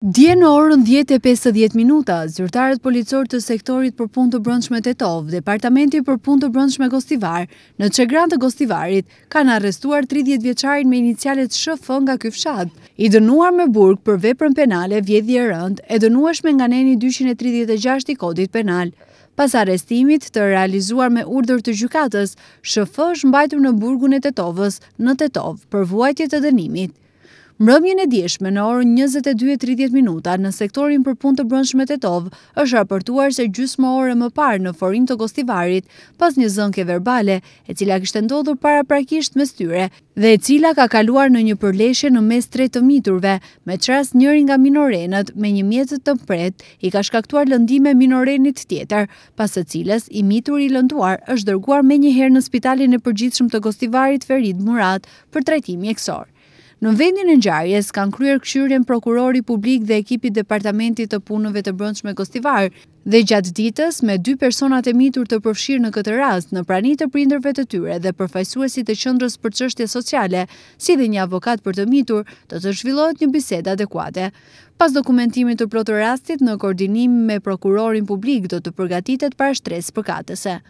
Dje në orën 10.50 minuta, zyrtarët policor të sektorit për pun të brëndshme të tovë, Departamenti për pun të brëndshme Gostivar, në qëgran të Gostivarit, kanë arrestuar 30 vjeqarin me inicialet shëfë nga këfshad, i dënuar me burg për veprën penale vjedhje rënd, e dënuashme nga neni 236 i kodit penal. Pas arestimit të realizuar me urdër të gjukatës, shëfë është mbajtëm në burgun e të tovës në të tovë për vuajtje të dënimit. Mërëmjën e djeshme në orën 22.30 minuta në sektorin për punë të brëndshme të tovë është raportuar se gjysë më orë më parë në forin të kostivarit pas një zënke verbale e cila kështë ndodhur para prakisht me styre dhe e cila ka kaluar në një përleshe në mes tre të miturve me qras njërin nga minorenët me një mjetët të mpret i ka shkaktuar lëndime minorenit tjetër pas e cilës i mitur i lënduar është dërguar me një herë në spitalin e përgjithshm të gostivarit Ferid Murat për trajtimi eksorë. Në vendin e njarjes, kanë kryer këshyrien prokurori publik dhe ekipi Departamentit të punëve të brëndshme kostivar dhe gjatë ditës me dy personat e mitur të përfshirë në këtë rast në prani të prinderve të tyre dhe përfajsuesi të qëndrës për qështje sociale, si dhe një avokat për të mitur të të zhvillohet një biseda adekuate. Pas dokumentimit të plotë rastit në koordinim me prokurorin publik do të përgatitet para shtresë për katëse.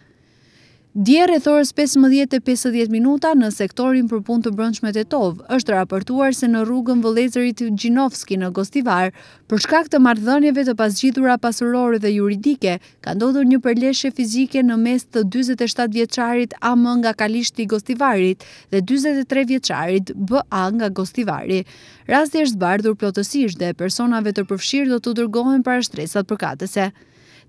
Dje rreth orës 15:50 minuta në sektorin për punë të brendshme tovë është raportuar se në rrugën Vëllëzërit Gjinovski në Gostivar, për shkak të marrëdhënieve të pasgjithura pasurore dhe juridike, ka ndodhur një përleshje fizike në mes të 47 vjeçarit AM nga Kalishti i Gostivarit dhe 43 vjeçarit BA nga Gostivari. Rasti është bardhur plotësisht dhe personave të përfshirë do të dërgohen para shtresat për katëse.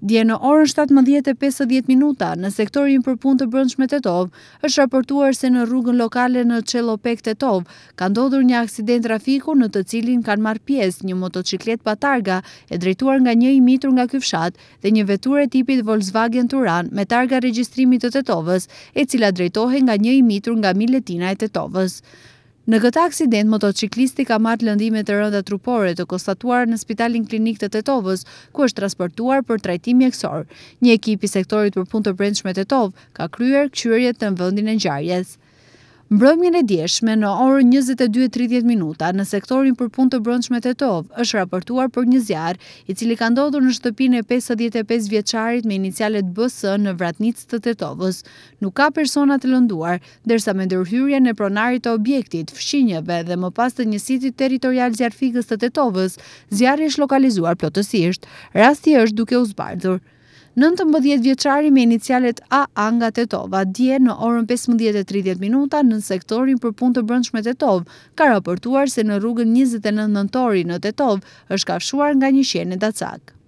Dje në orën 17.50 minuta në sektorin për punë të brëndshme të tovë, është raportuar se në rrugën lokale në Qelopek të tovë, ka ndodhur një aksident trafiku në të cilin kanë marrë pjesë një motociklet pa targa e drejtuar nga një imitru nga këfshat dhe një vetur e tipit Volkswagen Turan me targa registrimit të të tovës e cila drejtohe nga një imitru nga miletina e të tovës. Në këtë aksident, motociklisti ka marrë lëndime të rënda trupore të konstatuar në spitalin klinik të Tetovës, ku është transportuar për trajtim mjekësor. Një ekipi sektorit për punë të brendshme Tetov ka kryer këqyërjet në vëndin e gjarjes. Mbrëmjën e djeshme në orë 22.30 minuta në sektorin për punë të brëndshme të tovë është raportuar për një zjarë i cili ka ndodhur në shtëpin e 55 vjeqarit me inicialet bësë në vratnicë të të tovës. Nuk ka personat të lënduar, dërsa me ndërhyrja në pronarit të objektit, fshinjeve dhe më pas të njësitit teritorial zjarëfikës të të tovës, zjarë është lokalizuar plotësisht, rasti është duke u zbardhur. 19 vjeçari me inicialet AA nga Tetova, dje në orën 15.30 minuta në sektorin për punë të brëndshme Tetov, ka raportuar se në rrugën 29 nëntori në Tetov është kafshuar nga një shenë në